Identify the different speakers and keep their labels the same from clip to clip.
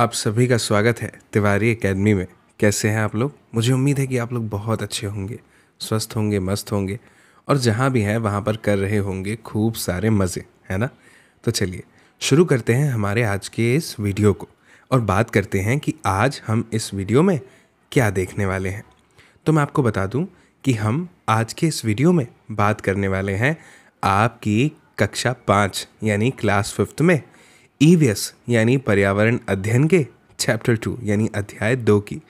Speaker 1: आप सभी का स्वागत है तिवारी एकेडमी में कैसे हैं आप लोग मुझे उम्मीद है कि आप लोग बहुत अच्छे होंगे स्वस्थ होंगे मस्त होंगे और जहाँ भी हैं वहाँ पर कर रहे होंगे खूब सारे मज़े है ना तो चलिए शुरू करते हैं हमारे आज के इस वीडियो को और बात करते हैं कि आज हम इस वीडियो में क्या देखने वाले हैं तो मैं आपको बता दूं कि हम आज के इस वीडियो में बात करने वाले हैं आपकी कक्षा पाँच यानी क्लास फिफ्थ में ईवीएस e यानी पर्यावरण अध्ययन के चैप्टर टू यानी अध्याय दो की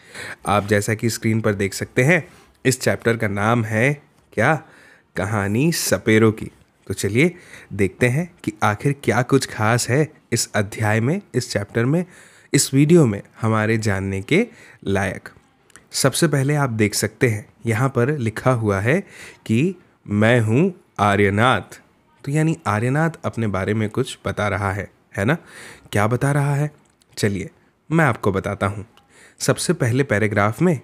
Speaker 1: आप जैसा कि स्क्रीन पर देख सकते हैं इस चैप्टर का नाम है क्या कहानी सपेरों की तो चलिए देखते हैं कि आखिर क्या कुछ खास है इस अध्याय में इस चैप्टर में इस वीडियो में हमारे जानने के लायक सबसे पहले आप देख सकते हैं यहाँ पर लिखा हुआ है कि मैं हूँ आर्यनाथ तो यानी आर्यनाथ अपने बारे में कुछ बता रहा है है ना क्या बता रहा है चलिए मैं आपको बताता हूँ सबसे पहले पैराग्राफ में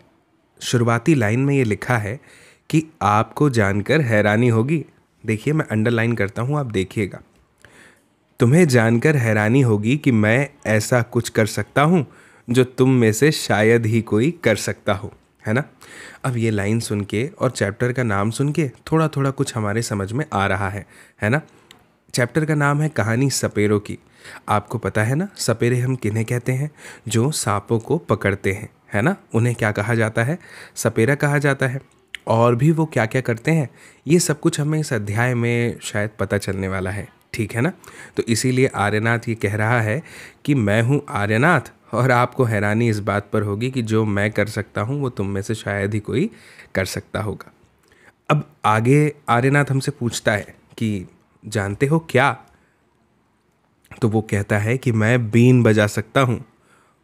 Speaker 1: शुरुआती लाइन में ये लिखा है कि आपको जानकर हैरानी होगी देखिए मैं अंडरलाइन करता हूँ आप देखिएगा तुम्हें जानकर हैरानी होगी कि मैं ऐसा कुछ कर सकता हूँ जो तुम में से शायद ही कोई कर सकता हो है ना अब ये लाइन सुन के और चैप्टर का नाम सुन के थोड़ा थोड़ा कुछ हमारे समझ में आ रहा है है ना चैप्टर का नाम है कहानी सपेरों की आपको पता है ना सपेरे हम किन्हें कहते हैं जो सांपों को पकड़ते हैं है ना उन्हें क्या कहा जाता है सपेरा कहा जाता है और भी वो क्या क्या करते हैं ये सब कुछ हमें इस अध्याय में शायद पता चलने वाला है ठीक है ना तो इसीलिए आर्यनाथ ये कह रहा है कि मैं हूँ आर्यनाथ और आपको हैरानी इस बात पर होगी कि जो मैं कर सकता हूँ वो तुम में से शायद ही कोई कर सकता होगा अब आगे आर्यनाथ हमसे पूछता है कि जानते हो क्या तो वो कहता है कि मैं बीन बजा सकता हूँ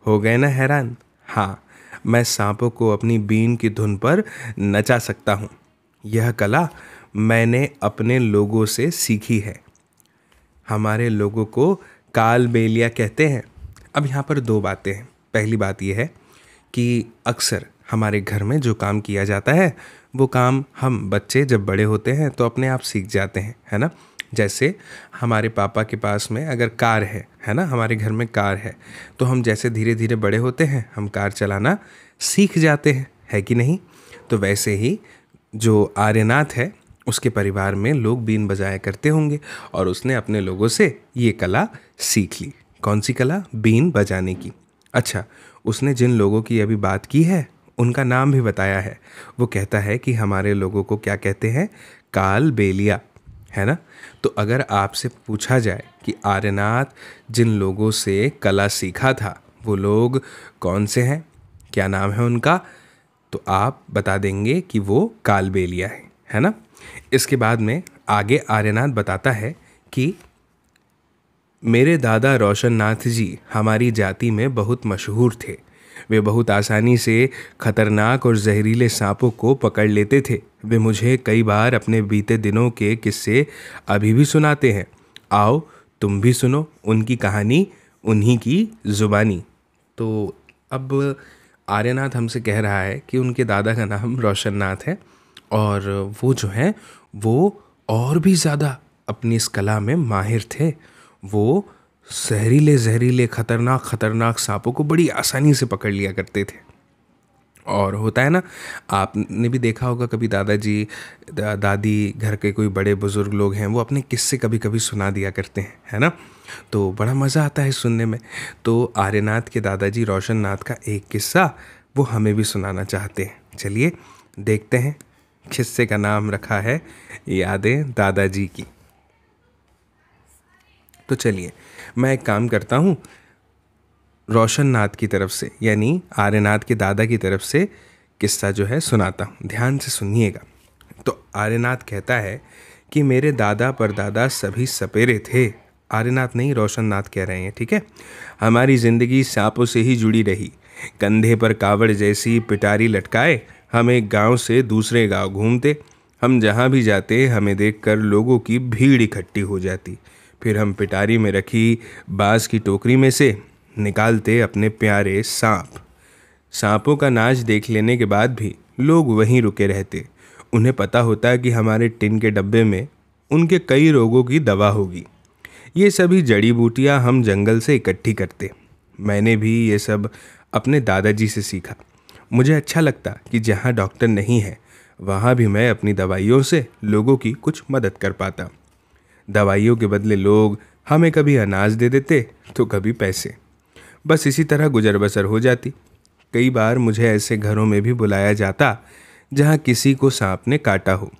Speaker 1: हो गए ना हैरान हाँ मैं सांपों को अपनी बीन की धुन पर नचा सकता हूँ यह कला मैंने अपने लोगों से सीखी है हमारे लोगों को काल बेलिया कहते हैं अब यहाँ पर दो बातें हैं पहली बात यह है कि अक्सर हमारे घर में जो काम किया जाता है वो काम हम बच्चे जब बड़े होते हैं तो अपने आप सीख जाते हैं है ना जैसे हमारे पापा के पास में अगर कार है है ना हमारे घर में कार है तो हम जैसे धीरे धीरे बड़े होते हैं हम कार चलाना सीख जाते हैं है कि नहीं तो वैसे ही जो आर्यनाथ है उसके परिवार में लोग बीन बजाया करते होंगे और उसने अपने लोगों से ये कला सीख ली कौन सी कला बीन बजाने की अच्छा उसने जिन लोगों की अभी बात की है उनका नाम भी बताया है वो कहता है कि हमारे लोगों को क्या कहते हैं काल बेलिया है ना तो अगर आपसे पूछा जाए कि आर्यनाथ जिन लोगों से कला सीखा था वो लोग कौन से हैं क्या नाम है उनका तो आप बता देंगे कि वो कालबेलिया है है ना इसके बाद में आगे आर्यनाथ बताता है कि मेरे दादा रोशननाथ जी हमारी जाति में बहुत मशहूर थे वे बहुत आसानी से खतरनाक और जहरीले सांपों को पकड़ लेते थे वे मुझे कई बार अपने बीते दिनों के किस्से अभी भी सुनाते हैं आओ तुम भी सुनो उनकी कहानी उन्हीं की ज़ुबानी तो अब आर्यनाथ हमसे कह रहा है कि उनके दादा का नाम रोशन नाथ है और वो जो हैं वो और भी ज़्यादा अपनी इस कला में माहिर थे वो जहरीले जहरीले ख़तरनाक ख़तरनाक सांपों को बड़ी आसानी से पकड़ लिया करते थे और होता है ना आपने भी देखा होगा कभी दादाजी दा, दादी घर के कोई बड़े बुज़ुर्ग लोग हैं वो अपने किस्से कभी कभी सुना दिया करते हैं है ना तो बड़ा मज़ा आता है सुनने में तो आर्यनाथ के दादाजी रोशन नाथ का एक किस्सा वो हमें भी सुनाना चाहते हैं चलिए देखते हैं किस्से का नाम रखा है यादें दादाजी की तो चलिए मैं एक काम करता हूँ रोशन नाथ की तरफ से यानी आर्यनाथ के दादा की तरफ से किस्सा जो है सुनाता हूँ ध्यान से सुनिएगा तो आर्यनाथ कहता है कि मेरे दादा पर दादा सभी सपेरे थे आर्यनाथ नहीं रोशन नाथ कह रहे हैं ठीक है हमारी ज़िंदगी सांपों से ही जुड़ी रही कंधे पर कावड़ जैसी पिटारी लटकाए हम एक गांव से दूसरे गांव घूमते हम जहाँ भी जाते हमें देखकर लोगों की भीड़ इकट्ठी हो जाती फिर हम पिटारी में रखी बाँस की टोकरी में से निकालते अपने प्यारे सांप सांपों का नाच देख लेने के बाद भी लोग वहीं रुके रहते उन्हें पता होता कि हमारे टिन के डब्बे में उनके कई रोगों की दवा होगी ये सभी जड़ी बूटियाँ हम जंगल से इकट्ठी करते मैंने भी ये सब अपने दादाजी से सीखा मुझे अच्छा लगता कि जहाँ डॉक्टर नहीं है वहाँ भी मैं अपनी दवाइयों से लोगों की कुछ मदद कर पाता दवाइयों के बदले लोग हमें कभी अनाज दे देते तो कभी पैसे बस इसी तरह गुजर बसर हो जाती कई बार मुझे ऐसे घरों में भी बुलाया जाता जहाँ किसी को सांप ने काटा हो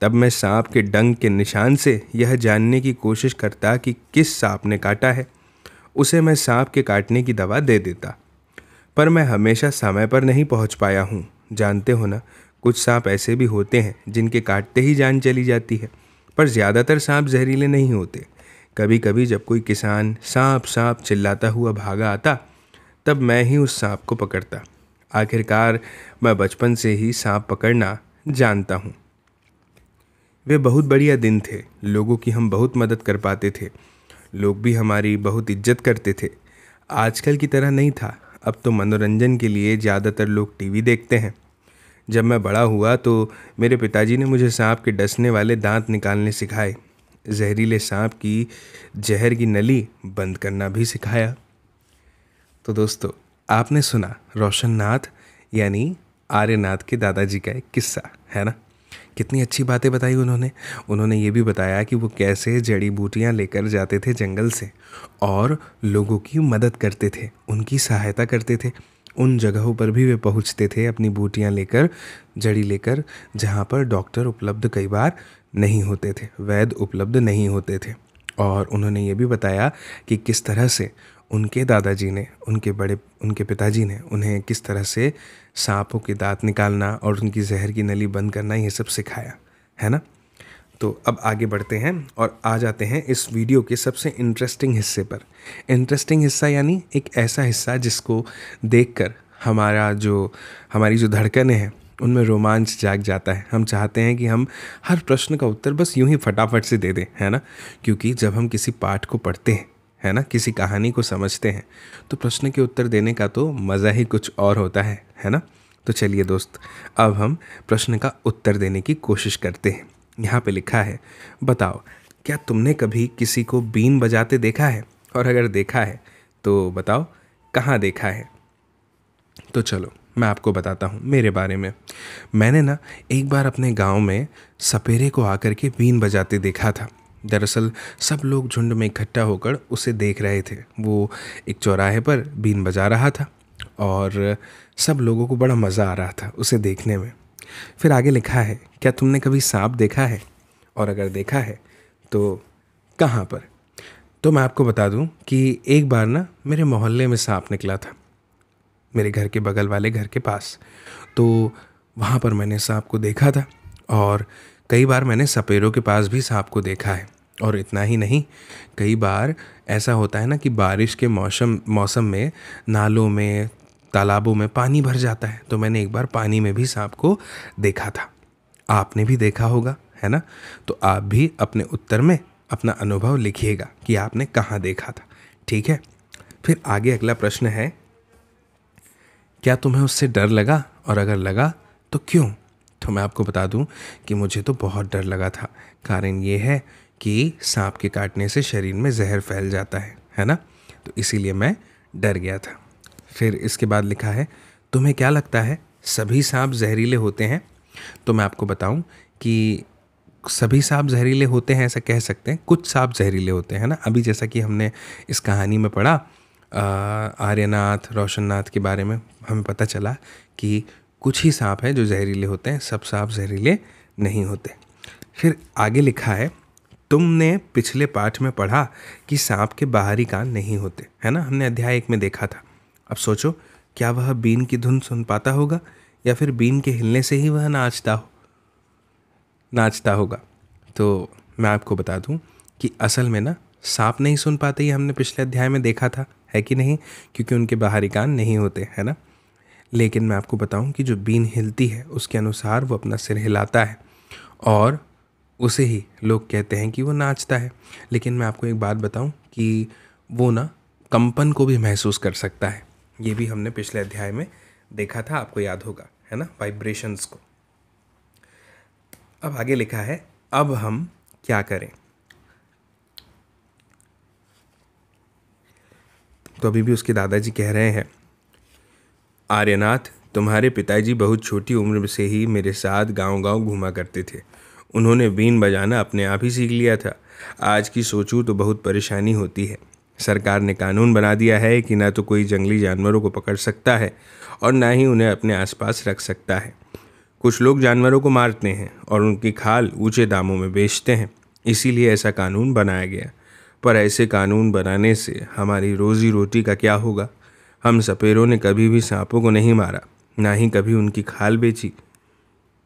Speaker 1: तब मैं सांप के डंग के निशान से यह जानने की कोशिश करता कि किस सांप ने काटा है उसे मैं सांप के काटने की दवा दे देता पर मैं हमेशा समय पर नहीं पहुंच पाया हूँ जानते हो ना कुछ सांप ऐसे भी होते हैं जिनके काटते ही जान चली जाती है पर ज़्यादातर सांप जहरीले नहीं होते कभी कभी जब कोई किसान सांप सांप चिल्लाता हुआ भागा आता तब मैं ही उस सांप को पकड़ता आखिरकार मैं बचपन से ही सांप पकड़ना जानता हूँ वे बहुत बढ़िया दिन थे लोगों की हम बहुत मदद कर पाते थे लोग भी हमारी बहुत इज्जत करते थे आजकल की तरह नहीं था अब तो मनोरंजन के लिए ज़्यादातर लोग टीवी देखते हैं जब मैं बड़ा हुआ तो मेरे पिताजी ने मुझे सांप के डसने वाले दांत निकालने सिखाए जहरीले सांप की जहर की नली बंद करना भी सिखाया तो दोस्तों आपने सुना रोशन नाथ यानी आर्यनाथ के दादाजी का एक किस्सा है ना कितनी अच्छी बातें बताई उन्होंने उन्होंने ये भी बताया कि वो कैसे जड़ी बूटियाँ लेकर जाते थे जंगल से और लोगों की मदद करते थे उनकी सहायता करते थे उन जगहों पर भी वे पहुंचते थे अपनी बूटियां लेकर जड़ी लेकर जहां पर डॉक्टर उपलब्ध कई बार नहीं होते थे वैद्य उपलब्ध नहीं होते थे और उन्होंने ये भी बताया कि किस तरह से उनके दादाजी ने उनके बड़े उनके पिताजी ने उन्हें किस तरह से सांपों के दांत निकालना और उनकी जहर की नली बंद करना ये सब सिखाया है ना तो अब आगे बढ़ते हैं और आ जाते हैं इस वीडियो के सबसे इंटरेस्टिंग हिस्से पर इंटरेस्टिंग हिस्सा यानी एक ऐसा हिस्सा जिसको देखकर हमारा जो हमारी जो धड़कनें हैं उनमें रोमांच जाग जाता है हम चाहते हैं कि हम हर प्रश्न का उत्तर बस यूं ही फटाफट से दे दें है ना क्योंकि जब हम किसी पाठ को पढ़ते हैं है ना किसी कहानी को समझते हैं तो प्रश्न के उत्तर देने का तो मज़ा ही कुछ और होता है है ना तो चलिए दोस्त अब हम प्रश्न का उत्तर देने की कोशिश करते हैं यहाँ पे लिखा है बताओ क्या तुमने कभी किसी को बीन बजाते देखा है और अगर देखा है तो बताओ कहाँ देखा है तो चलो मैं आपको बताता हूँ मेरे बारे में मैंने ना एक बार अपने गांव में सपेरे को आकर के बीन बजाते देखा था दरअसल सब लोग झुंड में इकट्ठा होकर उसे देख रहे थे वो एक चौराहे पर बीन बजा रहा था और सब लोगों को बड़ा मज़ा आ रहा था उसे देखने में फिर आगे लिखा है क्या तुमने कभी सांप देखा है और अगर देखा है तो कहाँ पर तो मैं आपको बता दूं कि एक बार ना मेरे मोहल्ले में सांप निकला था मेरे घर के बगल वाले घर के पास तो वहाँ पर मैंने सांप को देखा था और कई बार मैंने सपेरों के पास भी सांप को देखा है और इतना ही नहीं कई बार ऐसा होता है ना कि बारिश के मौसम मौसम में नालों में तालाबों में पानी भर जाता है तो मैंने एक बार पानी में भी सांप को देखा था आपने भी देखा होगा है ना तो आप भी अपने उत्तर में अपना अनुभव लिखिएगा कि आपने कहाँ देखा था ठीक है फिर आगे अगला प्रश्न है क्या तुम्हें उससे डर लगा और अगर लगा तो क्यों तो मैं आपको बता दूं कि मुझे तो बहुत डर लगा था कारण ये है कि सांप के काटने से शरीर में जहर फैल जाता है है ना तो इसीलिए मैं डर गया था फिर इसके बाद लिखा है तुम्हें क्या लगता है सभी सांप जहरीले होते हैं तो मैं आपको बताऊं कि सभी सांप जहरीले होते हैं ऐसा कह सकते हैं कुछ सांप जहरीले होते हैं ना अभी जैसा कि हमने इस कहानी में पढ़ा आर्यनाथ रोशननाथ के बारे में हमें पता चला कि कुछ ही सांप हैं जो जहरीले होते हैं सब सांप जहरीले नहीं होते फिर आगे लिखा है तुमने पिछले पाठ में पढ़ा कि सांप के बाहरी कान नहीं होते है ना हमने अध्याय एक में देखा था अब सोचो क्या वह बीन की धुन सुन पाता होगा या फिर बीन के हिलने से ही वह नाचता हो नाचता होगा तो मैं आपको बता दूं कि असल में ना सांप नहीं सुन पाते ही हमने पिछले अध्याय में देखा था है कि नहीं क्योंकि उनके बाहरी कान नहीं होते है ना लेकिन मैं आपको बताऊं कि जो बीन हिलती है उसके अनुसार वो अपना सिर हिलाता है और उसे ही लोग कहते हैं कि वो नाचता है लेकिन मैं आपको एक बात बताऊं कि वो ना कंपन को भी महसूस कर सकता है ये भी हमने पिछले अध्याय में देखा था आपको याद होगा है ना वाइब्रेशंस को अब आगे लिखा है अब हम क्या करें तो अभी भी उसके दादाजी कह रहे हैं आर्यनाथ तुम्हारे पिताजी बहुत छोटी उम्र से ही मेरे साथ गांव-गांव घूमा करते थे उन्होंने बीन बजाना अपने आप ही सीख लिया था आज की सोचूं तो बहुत परेशानी होती है सरकार ने कानून बना दिया है कि ना तो कोई जंगली जानवरों को पकड़ सकता है और ना ही उन्हें अपने आसपास रख सकता है कुछ लोग जानवरों को मारते हैं और उनकी खाल ऊंचे दामों में बेचते हैं इसीलिए ऐसा कानून बनाया गया पर ऐसे कानून बनाने से हमारी रोज़ी रोटी का क्या होगा हम सपेरों ने कभी भी सांपों को नहीं मारा ना ही कभी उनकी खाल बेची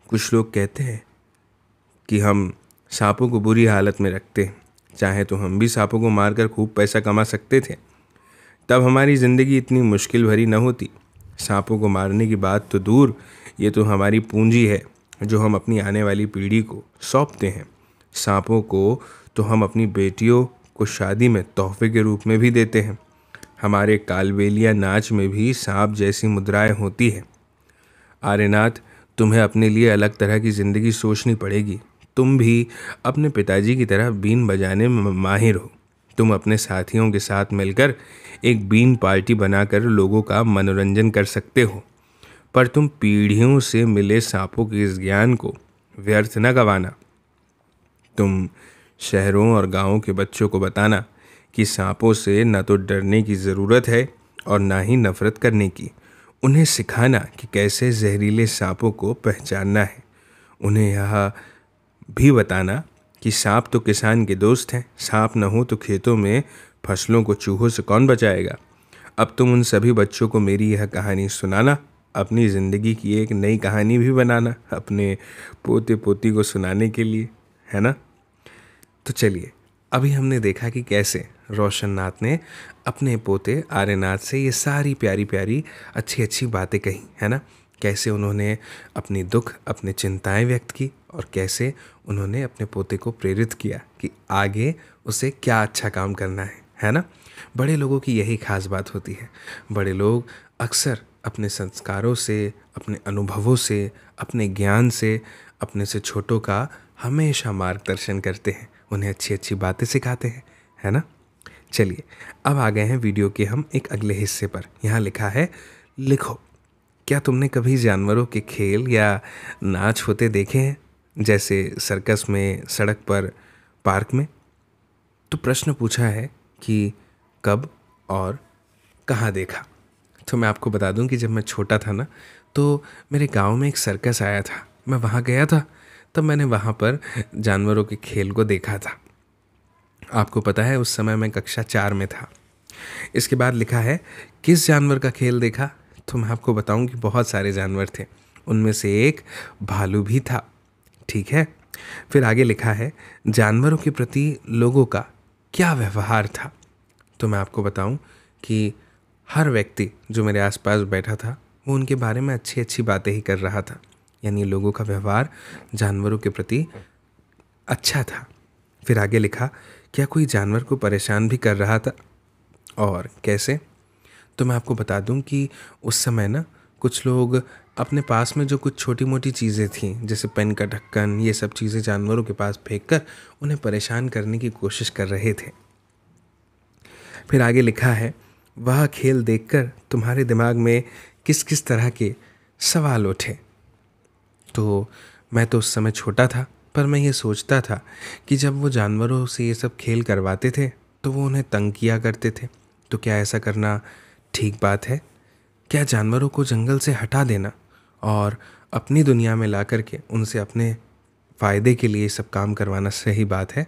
Speaker 1: कुछ लोग कहते हैं कि हम सांपों को बुरी हालत में रखते हैं चाहे तो हम भी सांपों को मारकर खूब पैसा कमा सकते थे तब हमारी ज़िंदगी इतनी मुश्किल भरी न होती सांपों को मारने की बात तो दूर ये तो हमारी पूंजी है जो हम अपनी आने वाली पीढ़ी को सौंपते हैं सांपों को तो हम अपनी बेटियों को शादी में तोहफे के रूप में भी देते हैं हमारे कालबेलिया नाच में भी सांप जैसी मुद्राएं होती हैं आर्यनाथ तुम्हें अपने लिए अलग तरह की ज़िंदगी सोचनी पड़ेगी तुम भी अपने पिताजी की तरह बीन बजाने में माहिर हो तुम अपने साथियों के साथ मिलकर एक बीन पार्टी बनाकर लोगों का मनोरंजन कर सकते हो पर तुम पीढ़ियों से मिले सांपों के इस ज्ञान को व्यर्थ न गंवाना तुम शहरों और गांवों के बच्चों को बताना कि सांपों से न तो डरने की ज़रूरत है और ना ही नफ़रत करने की उन्हें सिखाना कि कैसे जहरीले सांपों को पहचानना है उन्हें यह भी बताना कि सांप तो किसान के दोस्त हैं सांप न हो तो खेतों में फसलों को चूहों से कौन बचाएगा अब तुम उन सभी बच्चों को मेरी यह कहानी सुनाना अपनी ज़िंदगी की एक नई कहानी भी बनाना अपने पोते पोती को सुनाने के लिए है ना तो चलिए अभी हमने देखा कि कैसे रोशन नाथ ने अपने पोते आर्यनाथ से ये सारी प्यारी प्यारी अच्छी अच्छी बातें कही है ना कैसे उन्होंने अपनी दुख अपनी चिंताएं व्यक्त की और कैसे उन्होंने अपने पोते को प्रेरित किया कि आगे उसे क्या अच्छा काम करना है है ना बड़े लोगों की यही खास बात होती है बड़े लोग अक्सर अपने संस्कारों से अपने अनुभवों से अपने ज्ञान से अपने से छोटों का हमेशा मार्गदर्शन करते हैं उन्हें अच्छी अच्छी बातें सिखाते हैं है ना चलिए अब आ गए हैं वीडियो के हम एक अगले हिस्से पर यहाँ लिखा है लिखो क्या तुमने कभी जानवरों के खेल या नाच होते देखे हैं जैसे सर्कस में सड़क पर पार्क में तो प्रश्न पूछा है कि कब और कहाँ देखा तो मैं आपको बता दूं कि जब मैं छोटा था ना तो मेरे गांव में एक सर्कस आया था मैं वहाँ गया था तब मैंने वहाँ पर जानवरों के खेल को देखा था आपको पता है उस समय मैं कक्षा चार में था इसके बाद लिखा है किस जानवर का खेल देखा तो मैं आपको बताऊं कि बहुत सारे जानवर थे उनमें से एक भालू भी था ठीक है फिर आगे लिखा है जानवरों के प्रति लोगों का क्या व्यवहार था तो मैं आपको बताऊं कि हर व्यक्ति जो मेरे आसपास बैठा था वो उनके बारे में अच्छी अच्छी बातें ही कर रहा था यानी लोगों का व्यवहार जानवरों के प्रति अच्छा था फिर आगे लिखा क्या कोई जानवर को परेशान भी कर रहा था और कैसे तो मैं आपको बता दूं कि उस समय ना कुछ लोग अपने पास में जो कुछ छोटी मोटी चीज़ें थीं जैसे पेन का ढक्कन ये सब चीज़ें जानवरों के पास फेंक कर उन्हें परेशान करने की कोशिश कर रहे थे फिर आगे लिखा है वह खेल देखकर तुम्हारे दिमाग में किस किस तरह के सवाल उठे तो मैं तो उस समय छोटा था पर मैं ये सोचता था कि जब वो जानवरों से ये सब खेल करवाते थे तो वो उन्हें तंग किया करते थे तो क्या ऐसा करना ठीक बात है क्या जानवरों को जंगल से हटा देना और अपनी दुनिया में ला करके उनसे अपने फ़ायदे के लिए सब काम करवाना सही बात है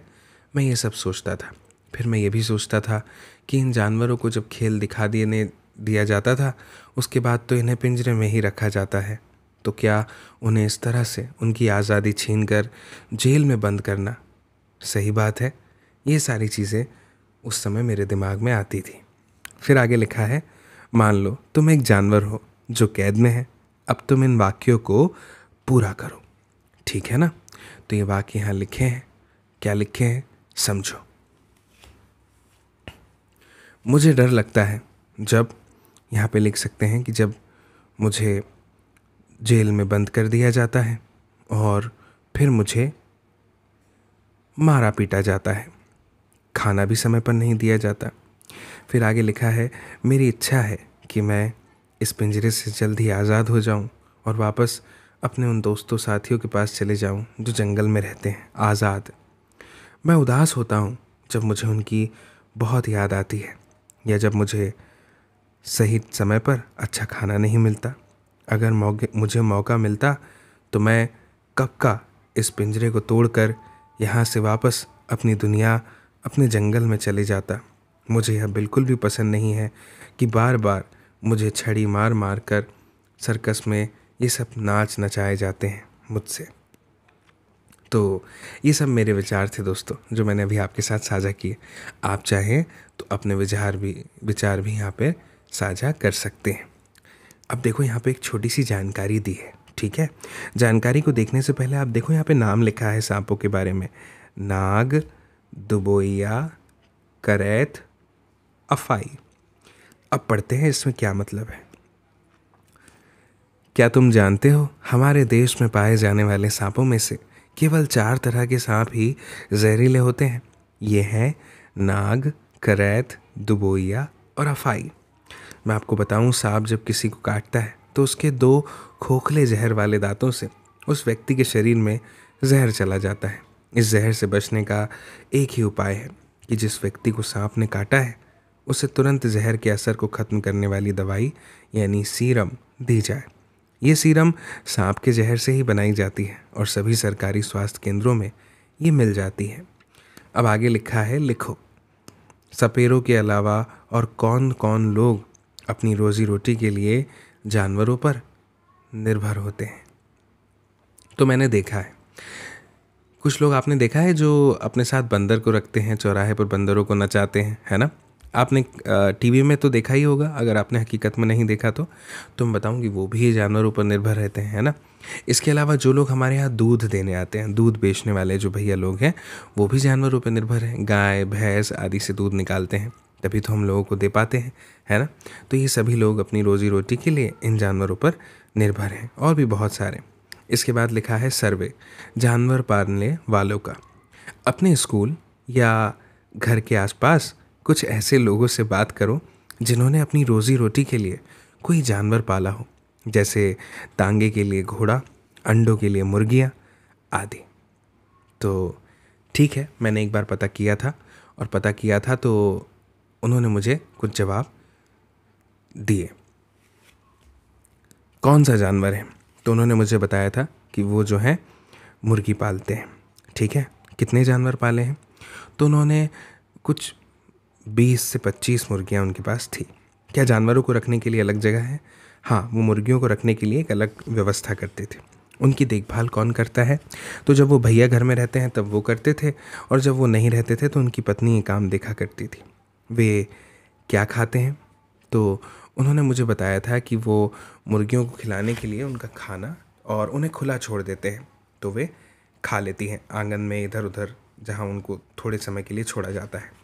Speaker 1: मैं ये सब सोचता था फिर मैं ये भी सोचता था कि इन जानवरों को जब खेल दिखा देने दिया जाता था उसके बाद तो इन्हें पिंजरे में ही रखा जाता है तो क्या उन्हें इस तरह से उनकी आज़ादी छीन कर जेल में बंद करना सही बात है ये सारी चीज़ें उस समय मेरे दिमाग में आती थी फिर आगे लिखा है मान लो तुम एक जानवर हो जो कैद में है अब तुम इन वाक्यों को पूरा करो ठीक है ना तो ये वाक्य यहाँ लिखे हैं क्या लिखे हैं समझो मुझे डर लगता है जब यहाँ पे लिख सकते हैं कि जब मुझे जेल में बंद कर दिया जाता है और फिर मुझे मारा पीटा जाता है खाना भी समय पर नहीं दिया जाता फिर आगे लिखा है मेरी इच्छा है कि मैं इस पिंजरे से जल्द ही आज़ाद हो जाऊं और वापस अपने उन दोस्तों साथियों के पास चले जाऊं जो जंगल में रहते हैं आज़ाद मैं उदास होता हूं जब मुझे उनकी बहुत याद आती है या जब मुझे सही समय पर अच्छा खाना नहीं मिलता अगर मौके मुझे मौका मिलता तो मैं कब का इस पिंजरे को तोड़कर यहाँ से वापस अपनी दुनिया अपने जंगल में चले जाता मुझे यह बिल्कुल भी पसंद नहीं है कि बार बार मुझे छड़ी मार मार कर सर्कस में ये सब नाच नचाए जाते हैं मुझसे तो ये सब मेरे विचार थे दोस्तों जो मैंने अभी आपके साथ साझा किए आप चाहें तो अपने विचार भी विचार भी यहाँ पे साझा कर सकते हैं अब देखो यहाँ पे एक छोटी सी जानकारी दी है ठीक है जानकारी को देखने से पहले आप देखो यहाँ पे नाम लिखा है सांपों के बारे में नाग दुबोया करैत अफाई अब पढ़ते हैं इसमें क्या मतलब है क्या तुम जानते हो हमारे देश में पाए जाने वाले सांपों में से केवल चार तरह के सांप ही जहरीले होते हैं ये हैं नाग करैत दुबोइया और अफाई मैं आपको बताऊं सांप जब किसी को काटता है तो उसके दो खोखले जहर वाले दांतों से उस व्यक्ति के शरीर में जहर चला जाता है इस जहर से बचने का एक ही उपाय है कि जिस व्यक्ति को सांप ने काटा है उसे तुरंत जहर के असर को ख़त्म करने वाली दवाई यानी सीरम दी जाए ये सीरम सांप के जहर से ही बनाई जाती है और सभी सरकारी स्वास्थ्य केंद्रों में ये मिल जाती है अब आगे लिखा है लिखो सपेरों के अलावा और कौन कौन लोग अपनी रोजी रोटी के लिए जानवरों पर निर्भर होते हैं तो मैंने देखा है कुछ लोग आपने देखा है जो अपने साथ बंदर को रखते हैं चौराहे पर बंदरों को नचाते हैं है ना आपने टीवी में तो देखा ही होगा अगर आपने हकीकत में नहीं देखा तो तो मैं कि वो भी जानवरों पर निर्भर रहते हैं है ना इसके अलावा जो लोग हमारे यहाँ दूध देने आते हैं दूध बेचने वाले जो भैया लोग हैं वो भी जानवरों पर निर्भर हैं गाय भैंस आदि से दूध निकालते हैं तभी तो हम लोगों को दे पाते हैं है ना तो ये सभी लोग अपनी रोजी रोटी के लिए इन जानवरों पर निर्भर हैं और भी बहुत सारे इसके बाद लिखा है सर्वे जानवर पालने वालों का अपने स्कूल या घर के आसपास कुछ ऐसे लोगों से बात करो जिन्होंने अपनी रोज़ी रोटी के लिए कोई जानवर पाला हो जैसे तांगे के लिए घोड़ा अंडों के लिए मुर्गियाँ आदि तो ठीक है मैंने एक बार पता किया था और पता किया था तो उन्होंने मुझे कुछ जवाब दिए कौन सा जानवर है तो उन्होंने मुझे बताया था कि वो जो है मुर्गी पालते हैं ठीक है कितने जानवर पाले हैं तो उन्होंने कुछ बीस से पच्चीस मुर्गियाँ उनके पास थी क्या जानवरों को रखने के लिए अलग जगह है हाँ वो मुर्गियों को रखने के लिए एक अलग व्यवस्था करते थे उनकी देखभाल कौन करता है तो जब वो भैया घर में रहते हैं तब वो करते थे और जब वो नहीं रहते थे तो उनकी पत्नी ये काम देखा करती थी वे क्या खाते हैं तो उन्होंने मुझे बताया था कि वो मुर्गियों को खिलाने के लिए उनका खाना और उन्हें खुला छोड़ देते हैं तो वे खा लेती हैं आंगन में इधर उधर जहाँ उनको थोड़े समय के लिए छोड़ा जाता है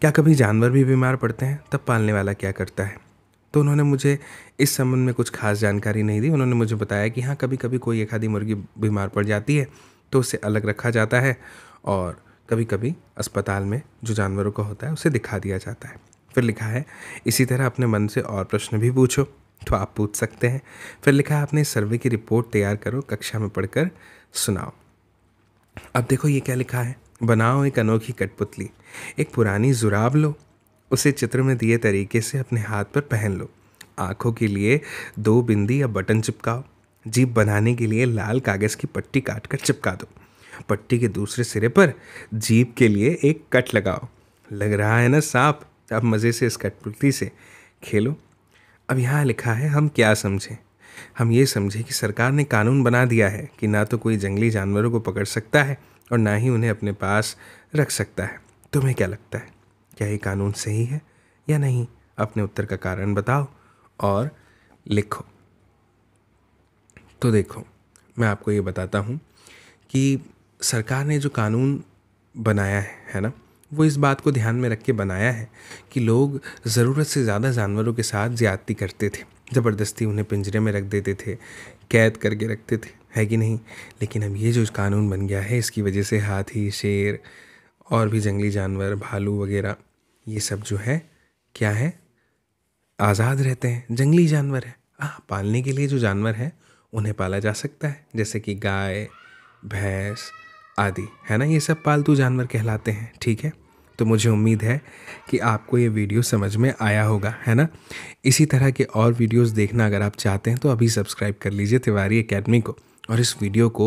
Speaker 1: क्या कभी जानवर भी बीमार पड़ते हैं तब पालने वाला क्या करता है तो उन्होंने मुझे इस संबंध में कुछ खास जानकारी नहीं दी उन्होंने मुझे बताया कि हाँ कभी कभी कोई एक आधी मुर्गी बीमार पड़ जाती है तो उसे अलग रखा जाता है और कभी कभी अस्पताल में जो जानवरों का होता है उसे दिखा दिया जाता है फिर लिखा है इसी तरह अपने मन से और प्रश्न भी पूछो तो आप पूछ सकते हैं फिर लिखा है अपने सर्वे की रिपोर्ट तैयार करो कक्षा में पढ़कर सुनाओ अब देखो ये क्या लिखा है बनाओ एक अनोखी कठपुतली एक पुरानी जुराब लो उसे चित्र में दिए तरीके से अपने हाथ पर पहन लो आँखों के लिए दो बिंदी या बटन चिपकाओ जीप बनाने के लिए लाल कागज़ की पट्टी काट कर चिपका दो पट्टी के दूसरे सिरे पर जीप के लिए एक कट लगाओ लग रहा है ना सांप अब मज़े से इस कठपुतली से खेलो अब यहाँ लिखा है हम क्या समझें हम ये समझें कि सरकार ने कानून बना दिया है कि ना तो कोई जंगली जानवरों को पकड़ सकता है और ना ही उन्हें अपने पास रख सकता है तुम्हें क्या लगता है क्या ये कानून सही है या नहीं अपने उत्तर का कारण बताओ और लिखो तो देखो मैं आपको ये बताता हूँ कि सरकार ने जो कानून बनाया है है ना वो इस बात को ध्यान में रख के बनाया है कि लोग ज़रूरत से ज़्यादा जानवरों के साथ ज़्यादती करते थे ज़बरदस्ती उन्हें पिंजरे में रख देते थे कैद करके रखते थे है कि नहीं लेकिन अब ये जो कानून बन गया है इसकी वजह से हाथी शेर और भी जंगली जानवर भालू वगैरह ये सब जो है क्या है आज़ाद रहते हैं जंगली जानवर है हाँ पालने के लिए जो जानवर हैं उन्हें पाला जा सकता है जैसे कि गाय भैंस आदि है ना ये सब पालतू जानवर कहलाते हैं ठीक है तो मुझे उम्मीद है कि आपको ये वीडियो समझ में आया होगा है ना इसी तरह के और वीडियोस देखना अगर आप चाहते हैं तो अभी सब्सक्राइब कर लीजिए तिवारी एकेडमी को और इस वीडियो को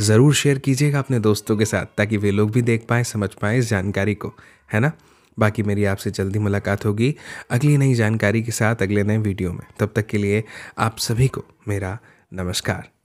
Speaker 1: ज़रूर शेयर कीजिएगा अपने दोस्तों के साथ ताकि वे लोग भी देख पाएँ समझ पाएँ इस जानकारी को है ना बाकी मेरी आपसे जल्दी मुलाकात होगी अगली नई जानकारी के साथ अगले नए वीडियो में तब तक के लिए आप सभी को मेरा नमस्कार